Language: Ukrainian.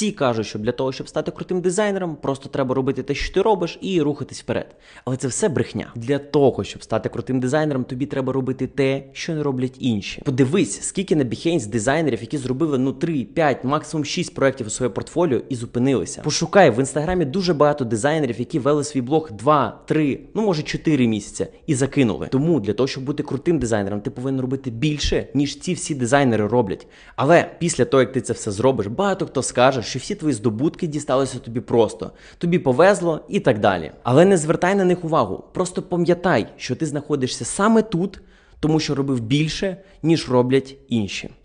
Всі кажуть, що для того, щоб стати крутим дизайнером, просто треба робити те, що ти робиш, і рухатись вперед. Але це все брехня. Для того, щоб стати крутим дизайнером, тобі треба робити те, що не роблять інші. Подивись, скільки на Behance дизайнерів, які зробили ну 3, 5, максимум 6 проектів у своє портфоліо і зупинилися. Пошукай в інстаграмі дуже багато дизайнерів, які вели свій блог 2, 3, ну може 4 місяці і закинули. Тому для того, щоб бути крутим дизайнером, ти повинен робити більше, ніж ці всі дизайнери роблять. Але після того, як ти це все зробиш, багато хто скаже що всі твої здобутки дісталися тобі просто, тобі повезло і так далі. Але не звертай на них увагу, просто пам'ятай, що ти знаходишся саме тут, тому що робив більше, ніж роблять інші.